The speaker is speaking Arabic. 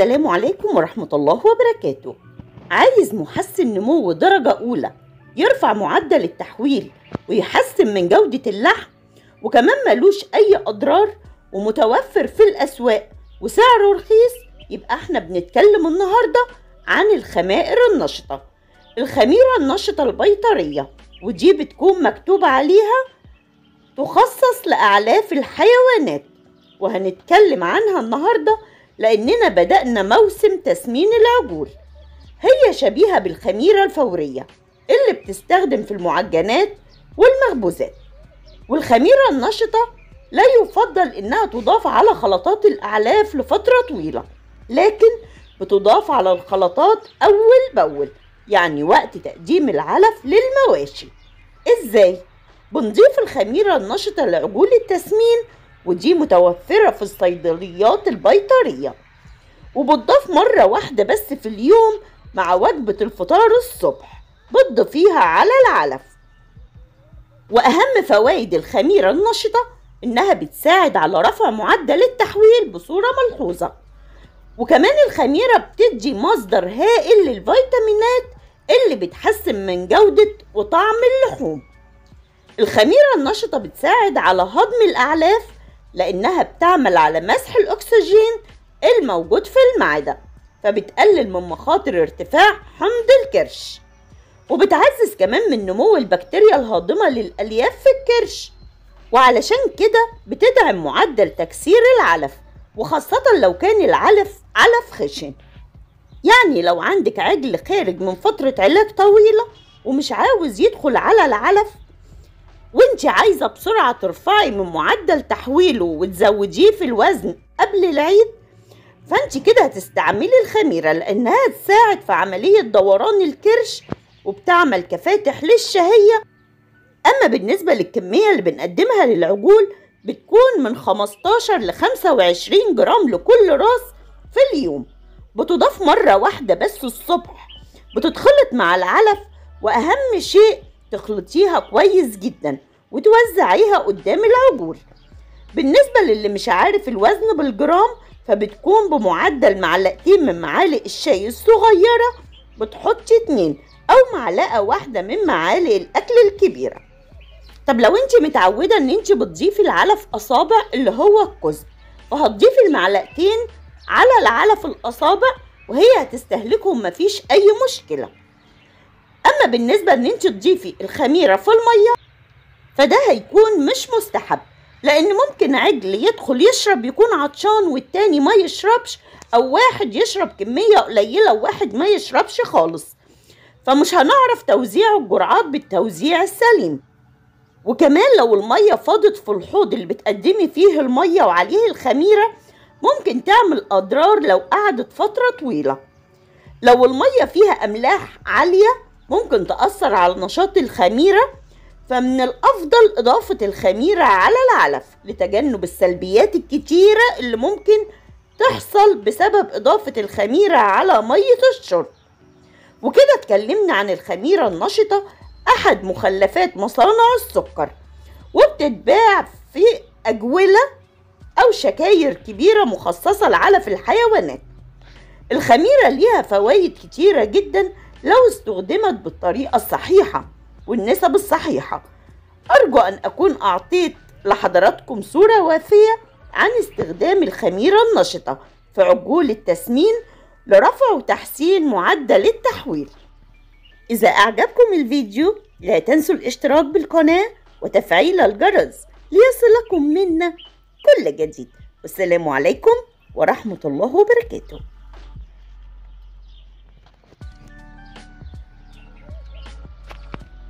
السلام عليكم ورحمة الله وبركاته عايز محسن نمو درجة أولى يرفع معدل التحويل ويحسن من جودة اللحم وكمان ملوش أي أضرار ومتوفر في الأسواق وسعره رخيص يبقى احنا بنتكلم النهاردة عن الخمائر النشطة الخميرة النشطة البيطرية ودي بتكون مكتوب عليها تخصص لأعلاف الحيوانات وهنتكلم عنها النهارده لأننا بدأنا موسم تسمين العجول هي شبيهة بالخميرة الفورية اللي بتستخدم في المعجنات والمخبوزات والخميرة النشطة لا يفضل إنها تضاف على خلطات الأعلاف لفترة طويلة لكن بتضاف على الخلطات أول بأول يعني وقت تقديم العلف للمواشي إزاي؟ بنضيف الخميرة النشطة لعجول التسمين ودي متوفرة في الصيدليات البيطرية وبتضاف مرة واحدة بس في اليوم مع وجبة الفطار الصبح بتضيفيها على العلف وأهم فوائد الخميرة النشطة إنها بتساعد على رفع معدل التحويل بصورة ملحوظة وكمان الخميرة بتدي مصدر هائل للفيتامينات اللي بتحسن من جودة وطعم اللحوم الخميرة النشطة بتساعد على هضم الأعلاف لأنها بتعمل على مسح الأكسجين الموجود في المعدة فبتقلل من مخاطر ارتفاع حمض الكرش وبتعزز كمان من نمو البكتيريا الهاضمة للألياف في الكرش وعلشان كده بتدعم معدل تكسير العلف وخاصة لو كان العلف علف خشن يعني لو عندك عجل خارج من فترة علاج طويلة ومش عاوز يدخل على العلف وانت عايزة بسرعة ترفعي من معدل تحويله وتزوديه في الوزن قبل العيد فانت كده هتستعملي الخميرة لانها تساعد في عملية دوران الكرش وبتعمل كفاتح للشهية اما بالنسبة للكمية اللي بنقدمها للعجول بتكون من 15 ل 25 جرام لكل راس في اليوم بتضاف مرة واحدة بس الصبح بتتخلط مع العلف وأهم شيء تخلطيها كويس جدا وتوزعيها قدام العجول بالنسبة للي مش عارف الوزن بالجرام فبتكون بمعدل معلقتين من معالق الشاي الصغيرة بتحطي اتنين أو معلقة واحدة من معالق الأكل الكبيرة طب لو انت متعودة ان انت بتضيفي العلف أصابع اللي هو الكزب وهتضيفي المعلقتين على العلف الأصابع وهي هتستهلكهم مفيش أي مشكلة أما بالنسبة ان انت تضيفي الخميرة في المية فده هيكون مش مستحب لأن ممكن عجل يدخل يشرب يكون عطشان والتاني ما يشربش أو واحد يشرب كمية قليلة وواحد ما يشربش خالص فمش هنعرف توزيع الجرعات بالتوزيع السليم وكمان لو المية فاضت في الحوض اللي بتقدمي فيه المية وعليه الخميرة ممكن تعمل أضرار لو قعدت فترة طويلة لو المية فيها أملاح عالية ممكن تأثر على نشاط الخميرة فمن الأفضل إضافة الخميرة على العلف لتجنب السلبيات الكتيرة اللي ممكن تحصل بسبب إضافة الخميرة على مية الشرب وكده اتكلمنا عن الخميرة النشطة أحد مخلفات مصانع السكر وبتتباع في أجولة أو شكاير كبيرة مخصصة لعلف الحيوانات الخميرة ليها فوائد كتيرة جدا لو استخدمت بالطريقة الصحيحة والنسب الصحيحة أرجو أن أكون أعطيت لحضراتكم صورة وافية عن استخدام الخميرة النشطة في عجول التسمين لرفع وتحسين معدل التحويل إذا أعجبكم الفيديو لا تنسوا الاشتراك بالقناة وتفعيل الجرس ليصلكم منا كل جديد والسلام عليكم ورحمة الله وبركاته